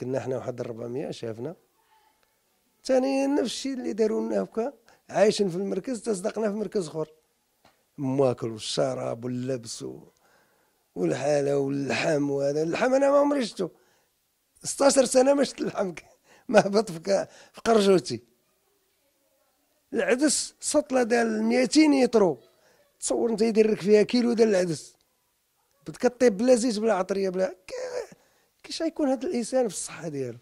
كنا حنا واحد 400 شافنا ثاني نفس الشيء اللي داروا لنا هكا عايشين في المركز تصدقنا في مركز اخر ماكل والشراب واللبس والحاله واللحم وهذا اللحم انا ما عمري شفته 16 سنه ما شفت اللحم ما هبط في قرجوتي العدس سطله ديال 200 يطرو تصور انت يدير لك فيها كيلو ديال العدس كطيب بلا زيت بلا عطريه بلا كيفاش غيكون هذا الانسان في الصحه ديالو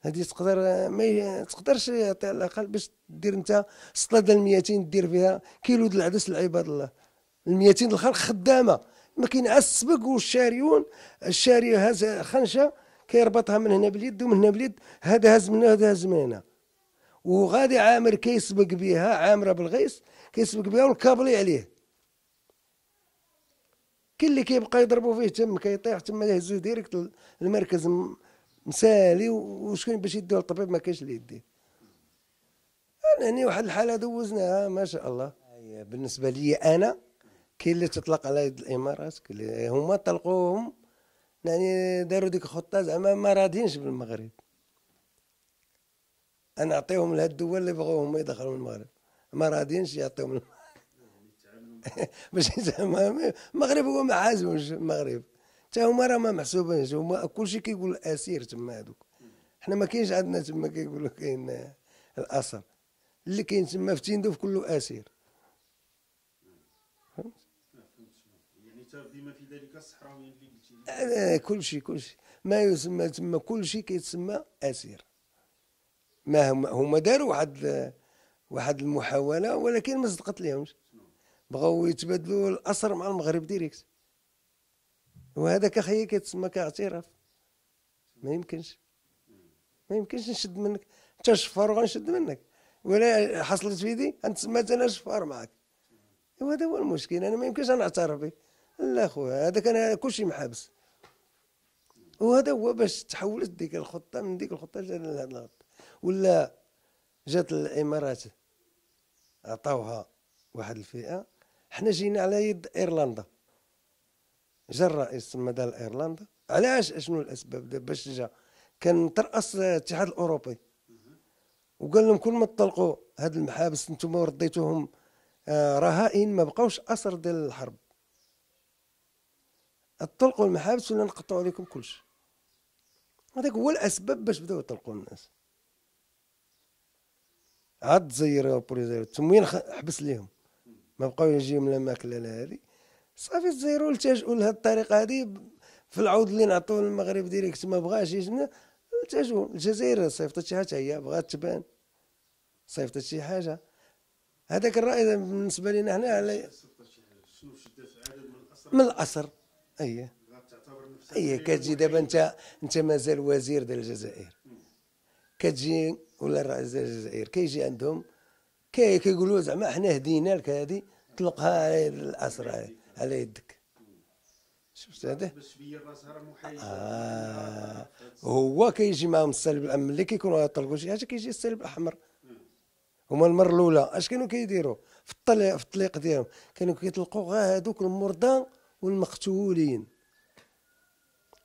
هذه تقدر ما تقدرش يعطي على الاقل باش دير انت الصلاه ديال 200 دير فيها كيلو ديال العدس لعباد الله ال 200 الاخر خدامه ما كاين السبق والشاريون الشاري هاز خنشه كيربطها من هنا باليد ومن هنا باليد هذا هاز من هنا هذا هاز من هنا وغادي عامر كيسبق بها عامره بالغيس كيسبق بها والكابلي عليه كاين اللي كيبقى يضربوا فيه تم كيطيح تما يهزوا ديريكت للمركز مسالي وشكون باش يديه للطبيب ما كاينش اللي يديه انا هني واحد الحاله دوزناها ما شاء الله بالنسبه لي انا كاين اللي تطلق على يد الامارات هما طلقوهم يعني داروا ديك الخطه زعما ما راضينش بالمغرب انا اعطيهم لهاد الدول اللي بغاو هما يدخلوا المغرب ما راضينش يعطيهم المغرب باش المغرب هو ما عازموش المغرب حتى هما راه ما محسوبينش هما كلشي كيقول الاسير تما هذوك حنا ما كاينش عندنا تما كيقولوا كاين الاسر اللي كاين تما في تندوف كله اسير فهمت يعني ديما في ذلك الصحراويين اللي قلتي آه، كلشي كلشي ما يسمى تما كلشي كيتسمى اسير ما هما هما داروا واحد واحد المحاوله ولكن ما صدقت ليهمش بغاو يتبادلوا الاسر مع المغرب ديريكت وهذاك اخي كيتسمى كاعتراف ما يمكنش ما يمكنش نشد منك انت شفار وغنشد منك ولا حصلت فيدي انت غنتسمى انا شفار معك وهذا هو المشكل انا ما يمكنش نعترف به لا خويا هذاك انا كلشي محابس وهذا هو باش تحولت ديك الخطه من ديك الخطه جات لهذا الخط ولا جات الامارات عطاوها واحد الفئه حنا جينا على يد ايرلندا جا الرئيس تما دار ايرلندا علاش شنو الاسباب باش جا كان ترأس الاتحاد الاوروبي وقال لهم كل ما تطلقوا هاد المحابس انتم رديتوهم آه، رهائن ما بقاوش اثر ديال الحرب اطلقوا المحابس ولا نقطعوا عليكم كلشي هذاك هو الاسباب باش بداو يطلقوا الناس عاد زيروا بوليزيرو تموين حبس ليهم ما بقاو يجيو لا ماكله لا هذه صافي تزيروا التجؤوا لهذه الطريقه هذه في العود اللي نعطوه للمغرب ديريكت ما بغاش يجنا التجؤوا الجزائر صيفطت شي حاجه هي بغات تبان صيفطت شي حاجه هذاك الراي بالنسبه لنا حنا على من الاسر اي اي كتجي دابا انت انت مازال وزير ديال الجزائر كتجي ولا رئيس ديال الجزائر كيجي عندهم كي كيقولوا زعما حنا هدينا لك هذه طلقها على الاسرى على يدك شفت هذا آه هو كيجي معاهم السالب الام ملي كيكونوا يطلقوا شي حاجه كيجي السالب الاحمر هما المره الاولى اش كانوا كيديروا في الطليق في الطليق ديالهم كانوا كيطلقوا غير هذوك المرضى والمقتولين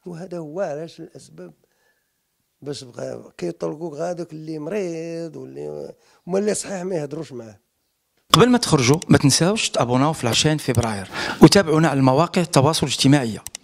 وهذا هو علاش الاسباب باش بقى كيطلقوك غا اللي مريض واللي هما اللي صحيح ما يهضروش معاه قبل ما تخرجوا ما تنساوش تابوناو في لاشين فبراير وتابعونا على المواقع التواصل الاجتماعي